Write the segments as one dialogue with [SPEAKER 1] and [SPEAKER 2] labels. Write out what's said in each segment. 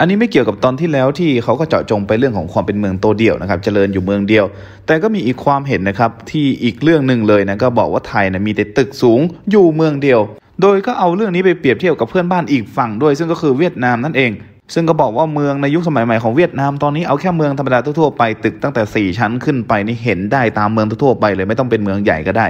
[SPEAKER 1] อันนี้ไม่เกี่ยวกับตอนที่แล้วที่เขาก็เจาะจงไปเรื่องของความเป็นเมืองโตเดี่ยวนะครับ เจริญอยู่เมืองเดียว แต่ก็มีอีกความเห็นนะครับที่อีกเรื่องหนึ่งเลยนะก็บอกว่าไทยนะมีแต่ตึกสูงอยู่เมืองเดียว โดยก็เอาเรื่องนี้ไปเปรียบเทียบกับเพื่อนบ้านอีกฝั่งด้วยซึ่งก็คือเวียดนามนั่นเอง ซึ่งก็บอกว่าเมือง ในยุคสมัยใหม่ของเวียดนามตอนนี้เอาแค่เมืองธรรมดาทั่วไปตึกตั้งแต่ 4 ชั้นขึ้นไปนี่เห็นได้ตามเมืองทั่วไปเลยไม่ต้องเป็นเมืองใหญ่ก็ได้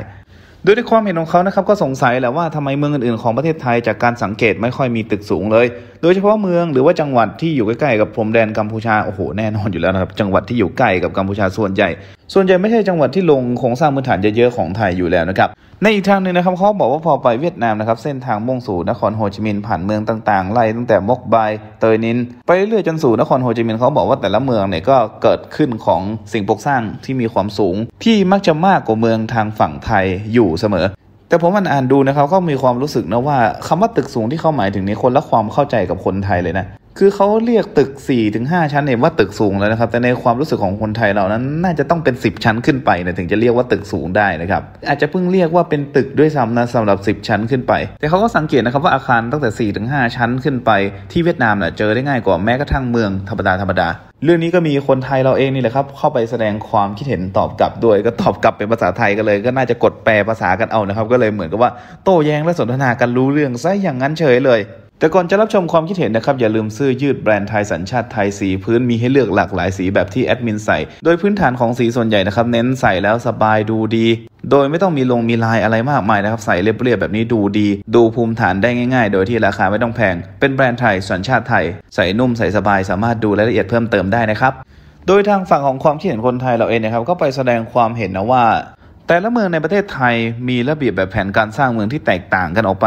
[SPEAKER 1] โดยในความเห็นของเขานะครับก็สงสัยแหละว่าทำไมเมืองอื่นๆของประเทศไทยจากการสังเกตไม่ค่อยมีตึกสูงเลยโดยเฉพาะเมืองหรือว่าจังหวัดที่อยู่ใกล้ๆกับพรมแดนกัมพูชาโอ้โหแน่นอนอยู่แล้วนะครับจังหวัดที่อยู่ใกล้กับกัมพูชาส่วนใหญ่ส่วนใหญ่ไม่ใช่จังหวัดที่ลงโครงสร้างพื้นฐานเยอะๆของไทยอยู่แล้วนะครับ ในอีกทางหนึ่งนะครับเขาบอกว่าพอไปเวียดนามนะครับ เส้นทางมุ่งสู่นครโฮจิมินห์ผ่านเมืองต่างๆไล่ตั้งแต่มกไบเตยนิน ไปเรื่อยๆจนสู่นครโฮจิมินห์เขาบอกว่าแต่ละเมืองเนี่ยก็เกิดขึ้นของสิ่งปลูกสร้างที่มีความสูง ที่มักจะมากกว่าเมืองทางฝั่งไทยอยู่เสมอแต่ผมมันอ่านดูนะครับก็มีความรู้สึกนะว่า คำว่าตึกสูงที่เขาหมายถึงนี้คนละความเข้าใจกับคนไทยเลยนะคือเขาเรียกตึก4ี่ถึงห้าชั้นเนี่ยว่าตึกสูงแล้วนะครับ แต่ในความรู้สึกของคนไทยเรานั้นน่าจะต้องเป็นสิบชั้นขึ้นไปนะถึงจะเรียกว่าตึกสูงได้นะครับ อาจจะเพิ่งเรียกว่าเป็นตึกด้วยซ้ำนะสำหรับสิบชั้นขึ้นไป แต่เขาก็สังเกตนะครับว่าอาคารตั้งแต่4ี่ถึงห้าชั้นขึ้นไปที่เวียดนามเนะ่ยเจอได้ง่ายกว่าแม้กระทั่งเมืองธรรมดาธรรมดาเรื่องนี้ก็มีคนไทยเราเองนี่แหละครับ เข้าไปแสดงความคิดเห็นตอบกลับด้วย ก็ตอบกลับเป็นภาษาไทยกันเลย ก็น่าจะกดแปลภาษากันเอานะครับ ก็เลยเหมือนกับว่า โต้แย้งและสนทนากันรู้เรื่องซะอย่างนั้นเฉยเลยแต่ก่อนจะรับชมความคิดเห็นนะครับ อย่าลืมซื้อยืดแบรนด์ไทยสัญชาติไทยสีพื้นมีให้เลือกหลากหลายสีแบบที่แอดมินใส่ โดยพื้นฐานของสีส่วนใหญ่นะครับเน้นใส่แล้วสบายดูดี โดยไม่ต้องมีลงมีลายอะไรมากมายนะครับ ใส่เรียบๆแบบนี้ดูดี ดูภูมิฐานได้ง่ายๆ โดยที่ราคาไม่ต้องแพง เป็นแบรนด์ไทย สัญชาติไทยใส่นุ่มใส่สบายสามารถดูรายละเอียดเพิ่มเติมได้นะครับโดยทางฝั่งของความคิดเห็นคนไทยเราเองนะครับก็ไปแสดงความเห็นนะว่าแต่ละเมืองในประเทศไทยมีระเบียบแบบแผนการสร้างเมืองที่แตกต่างกันออกไป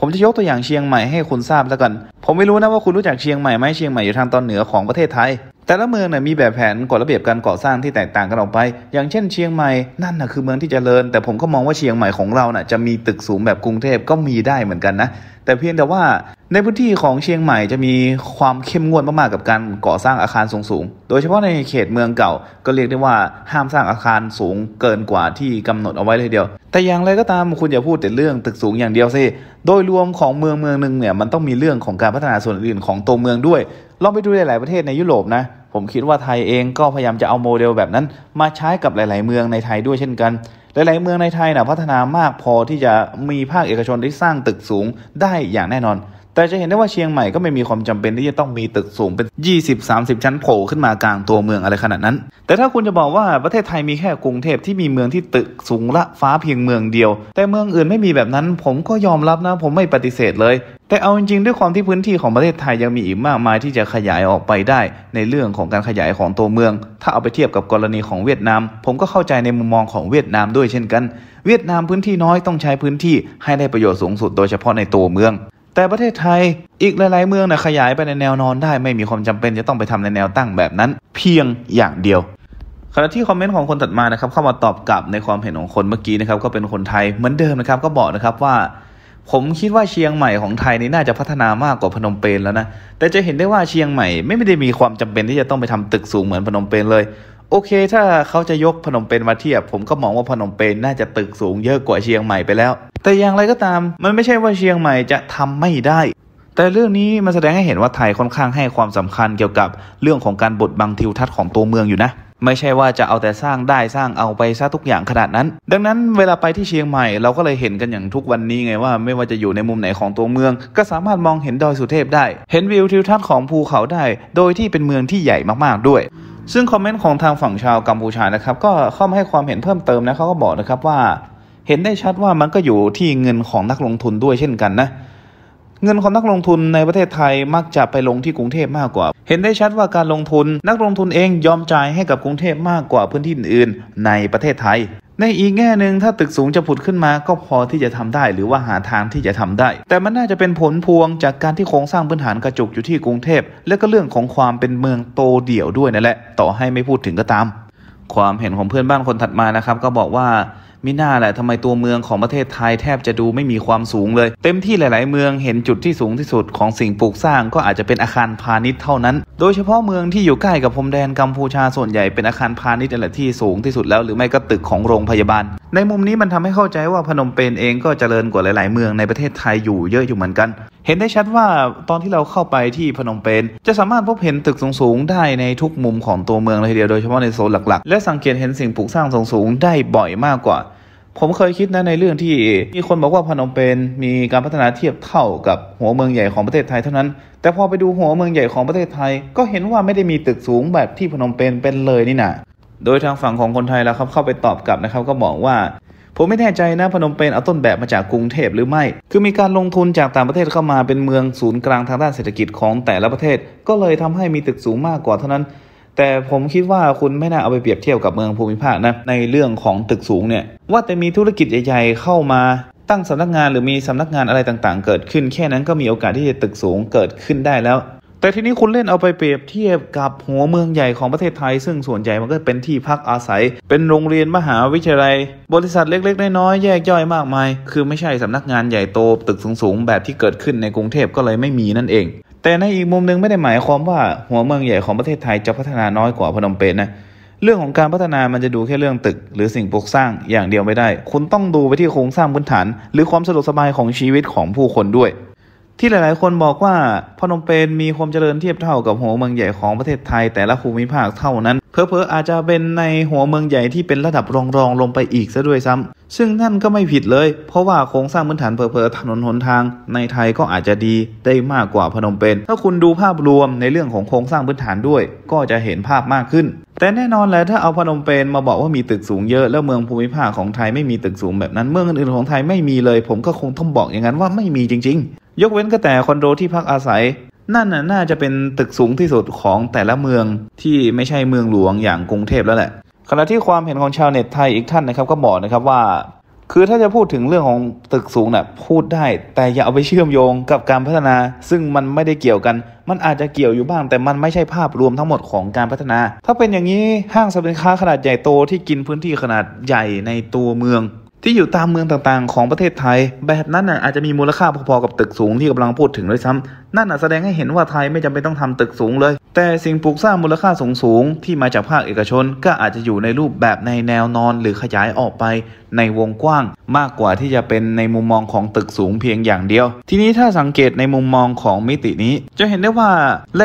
[SPEAKER 1] ผมจะยกตัวอย่างเชียงใหม่ให้คุณทราบแล้วกัน ผมไม่รู้นะว่าคุณรู้จักเชียงใหม่ไหมเชียงใหม่อยู่ทางตอนเหนือของประเทศไทย แต่ละเมืองเนี่ยมีแบบแผนกฎระเบียบการก่อสร้างที่แตกต่างกันออกไป อย่างเช่นเชียงใหม่นั่นนะคือเมืองที่จเจริญ แต่ผมก็มองว่าเชียงใหม่ของเรานี่ะจะมีตึกสูงแบบกรุงเทพก็มีได้เหมือนกันนะแต่เพียงแต่ว่าในพื้นที่ของเชียงใหม่จะมีความเข้มงวดมากๆกับการก่อสร้างอาคารสูงๆโดยเฉพาะในเขตเมืองเก่า ก็เรียกได้ว่าห้ามสร้างอาคารสูงเกินกว่าที่กำหนดเอาไว้เลยเดียว แต่อย่างไรก็ตามคุณอย่าพูดแต่เรื่องตึกสูงอย่างเดียวสิโดยรวมของเมืองเมืองหนึ่งเนี่ยมันต้องมีเรื่องของการพัฒนาส่วนอื่นของตัวเมืองด้วย ลองไปดูหลายประเทศในยุโรปนะ ผมคิดว่าไทยเองก็พยายามจะเอาโมเดลแบบนั้น มาใช้กับหลาย ๆเมืองในไทยด้วยเช่นกันหลายๆเมืองในไทยนะพัฒนามากพอที่จะมีภาคเอกชนได้สร้างตึกสูงได้อย่างแน่นอนแต่จะเห็นได้ว่าเชียงใหม่ก็ไม่มีความจำเป็นที่จะต้องมีตึกสูงเป็น 20-30 ชั้นโผล่ขึ้นมากลางตัวเมืองอะไรขนาดนั้น แต่ถ้าคุณจะบอกว่าประเทศไทยมีแค่กรุงเทพที่มีเมืองที่ตึกสูงละฟ้าเพียงเมืองเดียว แต่เมืองอื่นไม่มีแบบนั้น ผมก็ยอมรับนะ ผมไม่ปฏิเสธเลย แต่เอาจริงๆด้วยความที่พื้นที่ของประเทศไทยยังมีอีกมากมายที่จะขยายออกไปได้ ในเรื่องของการขยายของตัวเมือง ถ้าเอาไปเทียบกับกรณีของเวียดนาม ผมก็เข้าใจในมุมมองของเวียดนามด้วยเช่นกัน เวียดนามพื้นที่น้อยต้องใช้พื้นที่ให้ได้ประโยชน์สูงสุดโดยเฉพาะในตัวเมืองแต่ประเทศไทยอีกหลายๆ เมืองนะขยายไปในแนวนอนได้ไม่มีความจำเป็นจะต้องไปทำในแนวตั้งแบบนั้นเพียงอย่างเดียว ขณะที่คอมเมนต์ของคนตัดมานะครับเข้ามาตอบกลับในความเห็นของคนเมื่อกี้นะครับก็เป็นคนไทยเหมือนเดิมนะครับก็บอกนะครับว่า ผมคิดว่าเชียงใหม่ของไทยนี่น่าจะพัฒนามากกว่าพนมเปญแล้วนะ แต่จะเห็นได้ว่าเชียงใหม่ไม่ได้มีความจำเป็นที่จะต้องไปทำตึกสูงเหมือนพนมเปญเลยโอเคถ้าเขาจะยกพนมเปญมาเทียบ ผมก็มองว่าพนมเปญน่าจะตึกสูงเยอะกว่าเชียงใหม่ไปแล้ว แต่อย่างไรก็ตามมันไม่ใช่ว่าเชียงใหม่จะทำไม่ได้ แต่เรื่องนี้มันแสดงให้เห็นว่าไทยค่อนข้างให้ความสำคัญเกี่ยวกับ เรื่องของการบดบังทิวทัศน์ของตัวเมืองอยู่นะ ไม่ใช่ว่าจะเอาแต่สร้างได้สร้างเอาไปซะทุกอย่างขนาดนั้น ดังนั้น เวลาไปที่เชียงใหม่เราก็เลยเห็นกันอย่างทุกวันนี้ไงว่า ไม่ว่าจะอยู่ในมุมไหนของตัวเมือง ก็สามารถมองเห็นดอยสุเทพได้ เห็นวิวทิวทัศน์ของภูเขาได้โดยที่เป็นเมืองที่ใหญ่มากๆด้วยซึ่งคอมเมนต์ของทางฝั่งชาวกัมพูชานะครับก็เข้ามาให้ความเห็นเพิ่มเติมนะเขาก็บอกนะครับว่า เห็นได้ชัดว่ามันก็อยู่ที่เงินของนักลงทุนด้วยเช่นกันนะ เงินของนักลงทุนในประเทศไทยมักจะไปลงที่กรุงเทพมากกว่า เห็นได้ชัดว่าการลงทุนนักลงทุนเองยอมจ่ายให้กับกรุงเทพมากกว่าพื้นที่อื่นในประเทศไทยในอีกแง่หนึ่งถ้าตึกสูงจะผุดขึ้นมาก็พอที่จะทำได้หรือว่าหาทางที่จะทำได้ แต่มันน่าจะเป็นผลพวงจากการที่โครงสร้างพื้นฐานกระจุกอยู่ที่กรุงเทพ และก็เรื่องของความเป็นเมืองโตเดี่ยวด้วยนั่นแหละ ต่อให้ไม่พูดถึงก็ตาม ความเห็นของเพื่อนบ้านคนถัดมานะครับก็บอกว่ามิน่าแหละทำไมตัวเมืองของประเทศไทยแทบจะดูไม่มีความสูงเลยเต็มที่หลาย ๆเมืองเห็นจุดที่สูงที่สุดของสิ่งปลูกสร้างก็อาจจะเป็นอาคารพาณิชย์เท่านั้น โดยเฉพาะเมืองที่อยู่ใกล้กับพรมแดนกัมพูชาส่วนใหญ่เป็นอาคารพาณิชย์แะละที่สูงที่สุดแล้วหรือไม่ก็ตึกของโรงพยาบาลในมุมนี้มันทำให้เข้าใจว่าพนมเปญเองก็เจริญกว่าหลายๆ เมืองในประเทศไทยอยู่เยอะอยู่เหมือนกันเห็นได้ชัดว่าตอนที่เราเข้าไปที่พนมเปญจะสามารถพบเห็นตึกสูงๆ ได้ในทุกมุมของตัวเมืองเลยทีเดียวโดยเฉพาะในโซนหลักๆ และสังเกตเห็นสิ่งปลูกสร้างสูงๆได้บ่อยมากกว่า ผมเคยคิดนะในเรื่องที่ มีคนบอกว่าพนมเปญมีการพัฒนาเทียบเท่ากับหัวเมืองใหญ่ของประเทศไทยเท่านั้น แต่พอไปดูหัวเมืองใหญ่ของประเทศไทย ก็เห็นว่าไม่ได้มีตึกสูงแบบที่พนมเปญเป็นเลยนี่นะโดยทางฝั่งของคนไทยแล้วครับเข้าไปตอบกลับนะครับก็บอกว่าผมไม่แน่ใจนะพนมเปญเอาต้นแบบมาจากกรุงเทพหรือไม่ คือมีการลงทุนจากต่างประเทศเข้ามาเป็นเมืองศูนย์กลางทางด้านเศรษฐกิจของแต่ละประเทศ ก็เลยทำให้มีตึกสูงมากกว่าเท่านั้น แต่ผมคิดว่าคุณไม่น่าเอาไปเปรียบเทียบกับเมืองภูมิภาคนะในเรื่องของตึกสูงเนี่ยว่าแต่มีธุรกิจใหญ่ ๆเข้ามา ตั้งสำนักงานหรือมีสำนักงานอะไรต่างๆ เกิดขึ้นแค่นั้นก็มีโอกาสที่จะตึกสูงเกิดขึ้นได้แล้วแต่ทีนี้คุณเล่นเอาไปเปรียบเทียบกับหัวเมืองใหญ่ของประเทศไทย ซึ่งส่วนใหญ่มันก็เป็นที่พักอาศัย เป็นโรงเรียนมหาวิทยาลัย บริษัทเล็ก ๆ น้อยๆแยกย่อยมากมาย คือไม่ใช่สำนักงานใหญ่โตตึกสูง ๆ แบบที่เกิดขึ้นในกรุงเทพก็เลยไม่มีนั่นเอง แต่ในอีกมุมนึงไม่ได้หมายความว่าหัวเมืองใหญ่ของประเทศไทยจะพัฒนาน้อยกว่าพนมเปญนนะ เรื่องของการพัฒนามันจะดูแค่เรื่องตึก หรือสิ่งปลูกสร้างอย่างเดียวไม่ได้ คุณต้องดูไปที่โครงสร้างพื้นฐาน หรือความสะดวกสบายของชีวิตของผู้คนด้วยที่หลายๆ คนบอกว่า พนมเปญมีความเจริญเทียบเท่ากับหัวเมืองใหญ่ของประเทศไทย แต่ละภูมิภาคเท่านั้น เพอเพออาจจะเป็นในหัวเมืองใหญ่ที่เป็นระดับรองรองลงไปอีกซะด้วยซ้ำ ซึ่งนั่นก็ไม่ผิดเลย เพราะว่าโครงสร้างพื้นฐานเพอเพอถนนหนทางในไทยก็อาจจะดีได้มากกว่าพนมเปญถ้าคุณดูภาพรวมในเรื่องของโครงสร้างพื้นฐานด้วย ก็จะเห็นภาพมากขึ้น แต่แน่นอนแหละถ้าเอาพนมเปญมาบอกว่ามีตึกสูงเยอะแล้วเมืองภูมิภาคของไทยไม่มีตึกสูงแบบนั้น เมืองอื่นๆของไทยไม่มีเลย ผมก็คงต้องบอกอย่างนั้นว่าไม่มีจริงยกเว้นก็แต่คอนโดที่พักอาศัย นั่นน่ะน่าจะเป็นตึกสูงที่สุดของแต่ละเมืองที่ไม่ใช่เมืองหลวงอย่างกรุงเทพแล้วแหละ ขณะที่ความเห็นของชาวเน็ตไทยอีกท่านนะครับก็บอกนะครับว่า คือถ้าจะพูดถึงเรื่องของตึกสูงนะ่ะพูดได้แต่อย่าเอาไปเชื่อมโยงกับการพัฒนา ซึ่งมันไม่ได้เกี่ยวกัน มันอาจจะเกี่ยวอยู่บ้าง แต่มันไม่ใช่ภาพรวมทั้งหมดของการพัฒนา ถ้าเป็นอย่างนี้ห้างสรรพสินค้าขนาดใหญ่โตที่กินพื้นที่ขนาดใหญ่ในตัวเมืองที่อยู่ตามเมืองต่างๆ ของประเทศไทย แบบนั้นน่ะอาจจะมีมูลค่าพอๆกับตึกสูงที่กำลังพูดถึงด้วยซ้ำนั่นน่ะแสดงให้เห็นว่าไทยไม่จำเป็นต้องทำตึกสูงเลยแต่สิ่งปลูกสร้างมูลค่าสูงๆที่มาจากภาคเอกชนก็อาจจะอยู่ในรูปแบบในแนวนอนหรือขยายออกไปในวงกว้าง มากกว่าที่จะเป็นในมุมมองของตึกสูงเพียงอย่างเดียวทีนี้ถ้าสังเกตในมุมมองของมิตินี้จะเห็นได้ว่า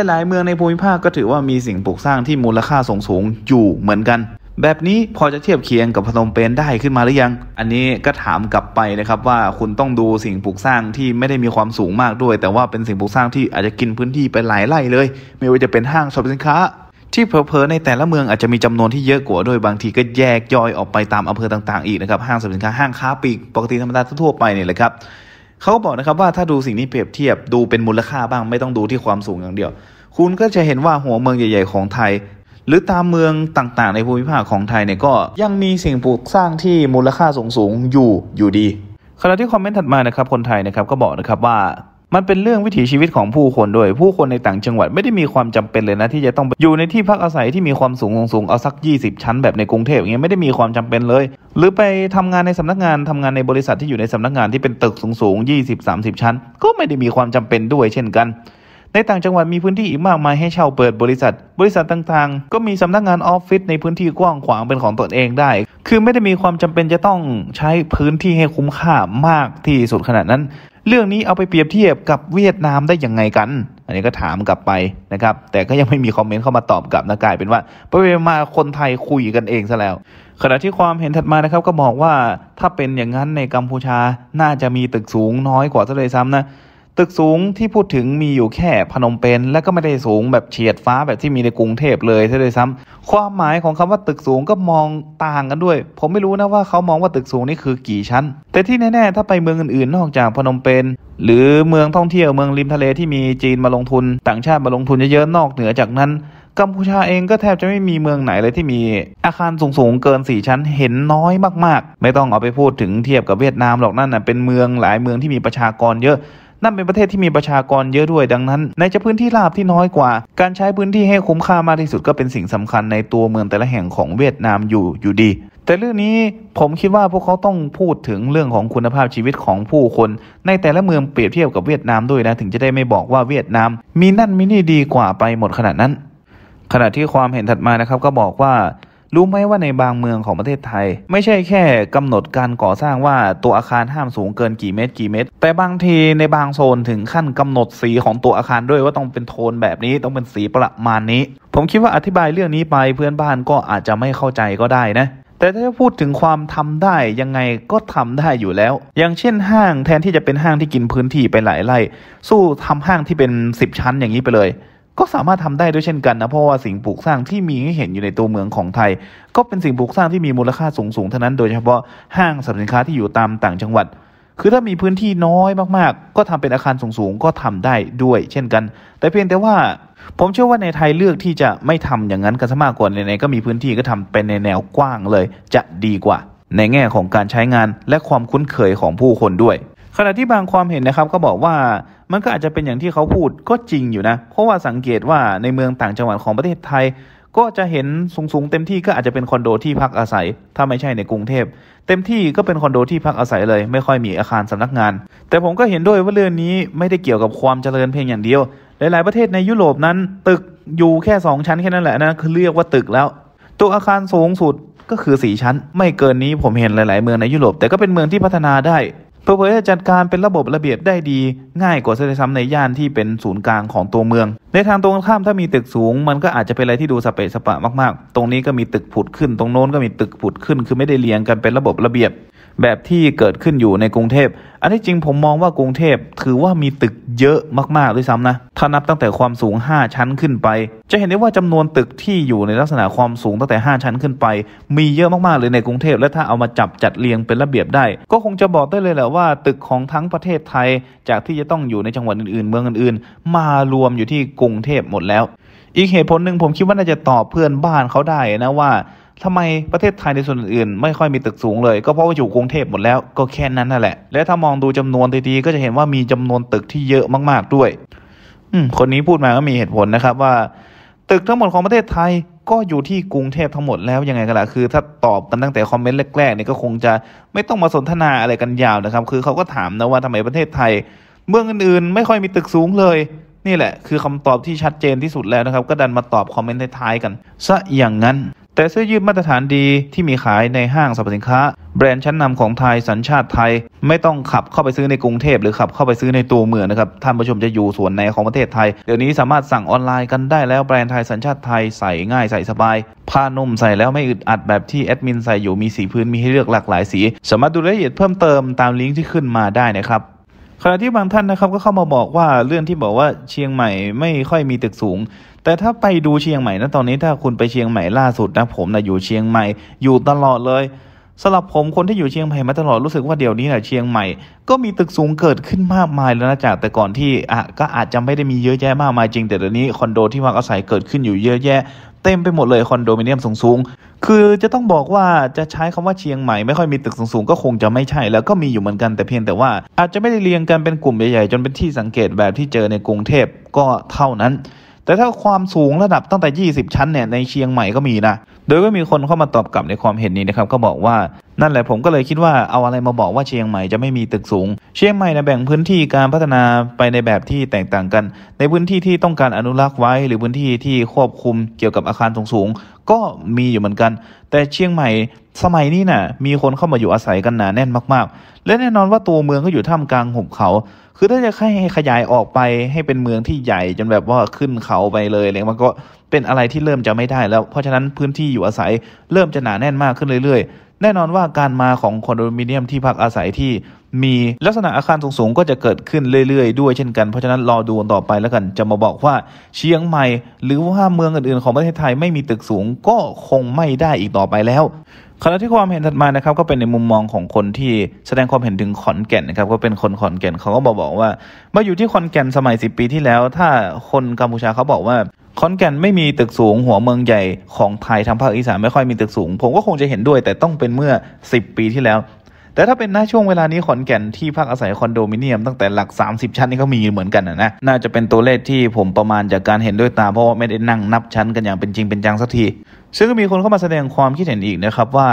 [SPEAKER 1] หลายๆเมืองในภูมิภาคก็ถือว่ามีสิ่งปลูกสร้างที่มูลค่าสูงๆอยู่เหมือนกันแบบนี้พอจะเทียบเคียงกับพนมเปญได้ขึ้นมาหรือยัง อันนี้ก็ถามกลับไปนะครับว่าคุณต้องดูสิ่งปลูกสร้างที่ไม่ได้มีความสูงมากด้วย แต่ว่าเป็นสิ่งปลูกสร้างที่อาจจะกินพื้นที่ไปหลายไร่เลย ไม่ว่าจะเป็นห้างสรรพสินค้า ที่เพลอในแต่ละเมืองอาจจะมีจำนวนที่เยอะกว่าด้วย บางทีก็แยกย่อยออกไปตามอำเภอต่างๆอีกนะครับห้างสรรพสินค้าห้างค้าปลีกปกติธรรมดาทั่วไปเนี่ยแหละครับเขาบอกนะครับว่าถ้าดูสิ่งนี้เปรียบเทียบดูเป็นมูลค่าบ้างไม่ต้องดูที่ความสูงอย่างเดียว คุณก็จะเห็นว่าหัวเมืองใหญ่ๆของไทยหรือตามเมืองต่างๆ ในภูมิภาคของไทยเนี่ยก็ ยังมีสิ่งปลูกสร้างที่มูลค่าสูงสูงอยู่อยู่ดีขณะที่คอมเมนต์ถัดมานะครับคนไทยนะครับก็บอกนะครับว่า มันเป็นเรื่องวิถีชีวิตของผู้คนโดยผู้คนในต่างจังหวัดไม่ได้มีความจำเป็นเลยนะ ที่จะต้องอยู่ในที่พักอาศัยที่มีความสูงสูงเอาสัก 20 ชั้น แบบในกรุงเทพอย่างเงี้ยไม่ได้มีความจำเป็นเลย หรือไปทำงานในสำนักงานทำงานในบริษัทที่อยู่ในสำนักงานที่เป็นตึกสูงสูง20 30 ชั้น ก็ไม่ได้มีความจำเป็นด้วย เช่นกันในต่างจังหวัดมีพื้นที่อีกมากมายให้เช่าเปิดบริษัท บริษัทต่างๆ ก็มีสำนักงานออฟฟิศในพื้นที่กว้างขวางเป็นของตนเองได้ คือไม่ได้มีความจำเป็นจะต้องใช้พื้นที่ให้คุ้มค่ามากที่สุดขนาดนั้น เรื่องนี้เอาไปเปรียบเทียบกับเวียดนามได้ยังไงกัน อันนี้ก็ถามกลับไปนะครับ แต่ก็ยังไม่มีคอมเมนต์เข้ามาตอบกลับนะกลายเป็นว่าไปมาคนไทยคุยกันเองซะแล้ว ขณะที่ความเห็นถัดมานะครับก็บอกว่าถ้าเป็นอย่างนั้นในกัมพูชาน่าจะมีตึกสูง น้อยกว่าซะเลยซ้ำนะตึกสูงที่พูดถึงมีอยู่แค่พนมเปญและก็ไม่ได้สูงแบบเฉียดฟ้าแบบที่มีในกรุงเทพเลยซะด้วยซ้ำ ความหมายของคำว่าตึกสูงก็มองต่างกันด้วย ผมไม่รู้นะว่าเขามองว่าตึกสูงนี่คือกี่ชั้น แต่ที่แน่ๆถ้าไปเมืองอื่นๆนอกจากพนมเปญหรือเมืองท่องเที่ยวเมืองริมทะเลที่มีจีนมาลงทุน ต่างชาติมาลงทุนเยอะๆนอกเหนือจากนั้น กัมพูชาเองก็แทบจะไม่มีเมืองไหนเลยที่มี อาคารสูงๆเกิน4ชั้นเห็นน้อยมากๆ ไม่ต้องเอาไปพูดถึงเทียบกับเวียดนามหรอกนั่นนะเป็นเมืองหลายเมืองที่มีประชากรเยอะนั่นเป็นประเทศที่มีประชากรเยอะด้วยดังนั้น ในจะพื้นที่ราบที่น้อยกว่าการใช้พื้นที่ให้คุ้มค่ามากที่สุดก็เป็นสิ่งสำคัญในตัวเมืองแต่ละแห่งของเวียดนามอยู่อยู่ดี แต่เรื่องนี้ผมคิดว่าพวกเขาต้องพูดถึงเรื่องของคุณภาพชีวิตของผู้คน ในแต่ละเมืองเปรียบเทียบกับเวียดนามด้วยนะถึงจะได้ไม่บอกว่าเวียดนาม มีนั่นมีนี่ดีกว่าไปหมดขนาดนั้น ขณะที่ความเห็นถัดมานะครับก็บอกว่ารู้ไหมว่าในบางเมืองของประเทศไทย ไม่ใช่แค่กำหนดการก่อสร้างว่าตัวอาคารห้ามสูงเกินกี่เมตรกี่เมตร แต่บางทีในบางโซนถึงขั้นกำหนดสีของตัวอาคารด้วยว่าต้องเป็นโทนแบบนี้ต้องเป็นสีประมาณนี้ ผมคิดว่าอธิบายเรื่องนี้ไปเพื่อนบ้านก็อาจจะไม่เข้าใจก็ได้นะ แต่ถ้าพูดถึงความทำได้ยังไงก็ทำได้อยู่แล้ว อย่างเช่นห้างแทนที่จะเป็นห้างที่กินพื้นที่ไปหลายไร่สู้ทำห้างที่เป็น10ชั้นอย่างนี้ไปเลยก็สามารถทำได้ด้วยเช่นกันนะ เพราะว่าสิ่งปลูกสร้างที่มีให้เห็นอยู่ในตัวเมืองของไทย ก็เป็นสิ่งปลูกสร้างที่มีมูลค่าสูงๆเท่านั้นโดยเฉพาะห้างสรรพสินค้าที่อยู่ตามต่างจังหวัด คือถ้ามีพื้นที่น้อยมากๆ ก็ทำเป็นอาคารสูงๆก็ทำได้ด้วยเช่นกัน แต่เพียงแต่ว่า ผมเชื่อว่าในไทยเลือกที่จะไม่ทำอย่างนั้นกันซะมากกว่าใไหนก็มีพื้นที่ก็ทำเป็นในแนวกว้างเลย จะดีกว่า ในแง่ของการใช้งานและความคุ้นเคยของผู้คนด้วย ขณะที่บางความเห็นนะครับก็บอกว่ามันก็อาจจะเป็นอย่างที่เขาพูดก็จริงอยู่นะ เพราะว่าสังเกตว่าในเมืองต่างจังหวัดของประเทศไทย ก็จะเห็นสูงๆเต็มที่ก็อาจจะเป็นคอนโดที่พักอาศัยถ้าไม่ใช่ในกรุงเทพ เต็มที่ก็เป็นคอนโดที่พักอาศัยเลย ไม่ค่อยมีอาคารสำนักงาน แต่ผมก็เห็นด้วยว่าเรื่องนี้ไม่ได้เกี่ยวกับความเจริญเพียงอย่างเดียว หลายๆประเทศในยุโรปนั้น ตึกอยู่แค่2ชั้นแค่นั้นแหละนะคือเรียกว่าตึกแล้ว ตัวอาคารสูงสุดก็คือ4ชั้น ไม่เกินนี้ผมเห็นหลาย ๆ เมืองในยุโรปแต่ก็เป็นเมืองที่พัฒนาได้เผยจะจัดการเป็นระบบระเบียบได้ดี ง่ายกว่าเซตซ้ำในย่านที่เป็นศูนย์กลางของตัวเมืองในทางตรงข้ามถ้ามีตึกสูงมันก็อาจจะเป็นอะไรที่ดูสเปะสปะมากๆ ตรงนี้ก็มีตึกผุดขึ้นตรงโน้นก็มีตึกผุดขึ้นคือไม่ได้เรียงกันเป็นระบบระเบียบแบบที่เกิดขึ้นอยู่ในกรุงเทพ อันที่จริงผมมองว่ากรุงเทพถือว่ามีตึกเยอะมาก ๆ ด้วยซ้ำนะ ถ้านับตั้งแต่ความสูง 5 ชั้นขึ้นไป จะเห็นได้ว่าจำนวนตึกที่อยู่ในลักษณะความสูงตั้งแต่ 5 ชั้นขึ้นไป มีเยอะมาก ๆ เลยในกรุงเทพ และถ้าเอามาจับจัดเรียงเป็นระเบียบได้ ก็คงจะบอกได้เลยแหละว่า ตึกของทั้งประเทศไทย จากที่จะต้องอยู่ในจังหวัดอื่น ๆ เมืองอื่น ๆ มารวมอยู่ที่กรุงเทพหมดแล้ว อีกเหตุผลหนึ่งผมคิดว่าน่าจะตอบเพื่อนบ้านเขาได้นะว่าทำไมประเทศไทยในส่วนอื่น ไม่ค่อยมีตึกสูงเลย ก็เพราะว่าอยู่กรุงเทพหมดแล้วก็แค่นั้นนั่นแหละ และถ้ามองดูจำนวนดีๆก็จะเห็นว่ามีจำนวนตึกที่เยอะมากๆ ด้วย อืคนนี้พูดมาก็มีเหตุผลนะครับ ว่าตึกทั้งหมดของประเทศไทย ก็อยู่ที่กรุงเทพทั้งหมดแล้วยังไงกันล่ะคือถ้าตอบกันตั้งแต่คอมเมนต์แรกๆเนี่ยก็คงจะไม่ต้องมาสนทนาอะไรกันยาวนะครับ คือเขาก็ถามนะว่าทำไมประเทศไทย เมืองอื่นๆ ไม่ค่อยมีตึกสูงเลยนี่แหละคือคำตอบที่ชัดเจนที่สุดแล้วนะครับก็ดันมาตอบคอมเมนต์ท้ายๆกันซะอย่างนั้นแต่เสื้อยืดมาตรฐานดีที่มีขายในห้างสรรพสินค้า แบรนด์ชั้นนำของไทยสัญชาติไทย ไม่ต้องขับเข้าไปซื้อในกรุงเทพหรือขับเข้าไปซื้อในตัวเมืองนะครับท่านผู้ชมจะอยู่ส่วนไหนของประเทศไทยเดี๋ยวนี้สามารถสั่งออนไลน์กันได้แล้วแบรนด์ไทยสัญชาติไทยใส่ง่ายใส่สบายผ้านุ่มใส่แล้วไม่อึดอัดแบบที่แอดมินใส่อยู่มีสีพื้นมีให้เลือกหลากหลาย สี สามารถดูรายละเอียดเพิ่มเติมตามลิงก์ที่ขึ้นมาได้นะครับขณะที่บางท่านนะครับก็เข้ามาบอกว่าเรื่องที่บอกว่าเชียงใหม่ไม่ค่อยมีตึกสูง แต่ถ้าไปดูเชียงใหม่นะตอนนี้ ถ้าคุณไปเชียงใหม่ล่าสุดนะผมนะอยู่เชียงใหม่อยู่ตลอดเลยสำหรับผมคนที่อยู่เชียงใหม่มาตลอดรู้สึกว่าเดี๋ยวนี้นะเชียงใหม่ก็มีตึกสูงเกิดขึ้นมากมายแล้วนะจากแต่ก่อนที่อ่ะก็อาจจะไม่ได้มีเยอะแยะมากมายจริง แต่เดี๋ยวนี้คอนโดที่พักอาศัยเกิดขึ้นอยู่เยอะแยะเต็มไปหมดเลยคอนโดมิเนียมสูงๆ คือจะต้องบอกว่าจะใช้คำว่าเชียงใหม่ไม่ค่อยมีตึกสูงๆ ก็คงจะไม่ใช่แล้วก็มีอยู่เหมือนกันแต่เพียงแต่ว่าอาจจะไม่ได้เรียงกันเป็นกลุ่มใหญ่ ๆ จนเป็นที่สังเกตแบบที่เจอในกรุงเทพก็เท่านั้น แต่ถ้าความสูงระดับตั้งแต่ 20 ชั้นเนี่ยในเชียงใหม่ก็มีนะโดยก็มีคนเข้ามาตอบกลับในความเห็นนี้นะครับก็บอกว่านั่นแหละผมก็เลยคิดว่าเอาอะไรมาบอกว่าเชียงใหม่จะไม่มีตึกสูง เชียงใหม่นะแบ่งพื้นที่การพัฒนาไปในแบบที่แตกต่างกัน ในพื้นที่ที่ต้องการอนุรักษ์ไว้ หรือพื้นที่ที่ควบคุมเกี่ยวกับอาคารสูงๆก็มีอยู่เหมือนกัน แต่เชียงใหม่สมัยนี้นะ่ะมีคนเข้ามาอยู่อาศัยกันหนาแน่นมาก ๆ และแน่นอนว่าตัวเมืองก็อยู่ท่ามกลางหุบเขา คือถ้าจะให้ขยายออกไปให้เป็นเมืองที่ใหญ่จนแบบว่าขึ้นเขาไปเลยอะไรมันก็เป็นอะไรที่เริ่มจะไม่ได้ แล้ว เพราะฉะนั้นพื้นที่อยู่อาศัยเริ่มจะหนาแน่นมากขึ้นเรื่อยๆแน่นอนว่าการมาของคอนโดมิเนียมที่พักอาศัยที่มีลักษณะอาคารสูงๆ ก็จะเกิดขึ้นเรื่อยๆด้วยเช่นกัน เพราะฉะนั้นรอดูต่อไปแล้วกันจะมาบอกว่าเชียงใหม่หรือว่าเมืองอื่นๆของประเทศไทยไม่มีตึกสูงก็คงไม่ได้อีกต่อไปแล้วขณะที่ความเห็นถัดมานะครับก็เป็นในมุมมองของคนที่แสดงความเห็นถึงขอนแก่นนะครับก็เป็นคนขอนแก่นเขาก็บอกบอกว่า มาอยู่ที่ขอนแก่นสมัย10ปีที่แล้ว ถ้าคนกัมพูชาเขาบอกว่าขอนแก่นไม่มีตึกสูงหัวเมืองใหญ่ของไทยทางภาคอีสานไม่ค่อยมีตึกสูงผมก็คงจะเห็นด้วย แต่ต้องเป็นเมื่อ 10 ปีที่แล้ว แต่ถ้าเป็นหน้าช่วงเวลานี้ขอนแก่นที่พักอาศัยคอนโดมิเนียมตั้งแต่หลัก30ชั้นนี่ก็มีเหมือนกันนะน่าจะเป็นตัวเลขที่ผมประมาณจากการเห็นด้วยตา เพราะว่าไม่ได้นั่งนับชั้นกันอย่างเป็นจริงเป็นจังสักทีซึ่งก็มีคนเข้ามาแสดงความคิดเห็นอีกนะครับว่า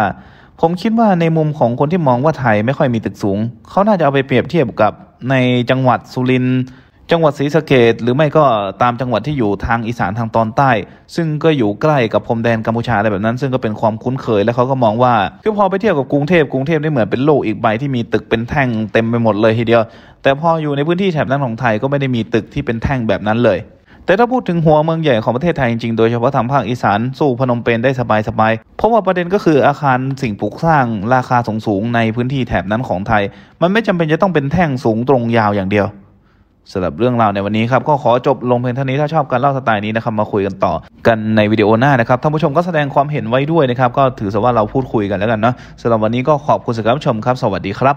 [SPEAKER 1] ผมคิดว่าในมุมของคนที่มองว่าไทยไม่ค่อยมีตึกสูงเขาน่าจะเอาไปเปรียบเทียบกับในจังหวัดสุรินทร์จังหวัดศรีสะเกดหรือไม่ก็ตามจังหวัดที่อยู่ทางอีสานทางตอนใต้ ซึ่งก็อยู่ใกล้กับพรมแดนกัมพูชาอะไรแบบนั้น ซึ่งก็เป็นความคุ้นเคยและเขาก็มองว่าคือพอไปเที่ยวกับกรุงเทพกรุงเทพได้เหมือนเป็นโลกอีกใบที่มีตึกเป็นแท่งเต็มไปหมดเลยทีเดียวแต่พออยู่ในพื้นที่แถบนั้นของไทยก็ไม่ได้มีตึกที่เป็นแท่งแบบนั้นเลย แต่ถ้าพูดถึงหัวเมืองใหญ่ของประเทศไทยจริงๆโดยเฉพาะทางภาคอีสานสู้พนมเปญได้สบายๆเพราะว่าประเด็นก็คืออาคารสิ่งปลูกสร้างราคาสูงๆในพื้นที่แถบนั้นของไทย มันไม่จำเป็นจะต้องเป็นแท่งสูงตรงยาวอย่างเดียวสำหรับเรื่องราวในวันนี้ครับก็ขอจบลงเพียงเท่านี้ถ้าชอบการเล่าสไตล์นี้นะครับมาคุยกันต่อกันในวิดีโอหน้านะครับท่านผู้ชมก็แสดงความเห็นไว้ด้วยนะครับ ก็ถือซะว่าเราพูดคุยกันแล้วกันเนาะสำหรับวันนี้ก็ขอบคุณสำหรับชมครับ สวัสดีครับ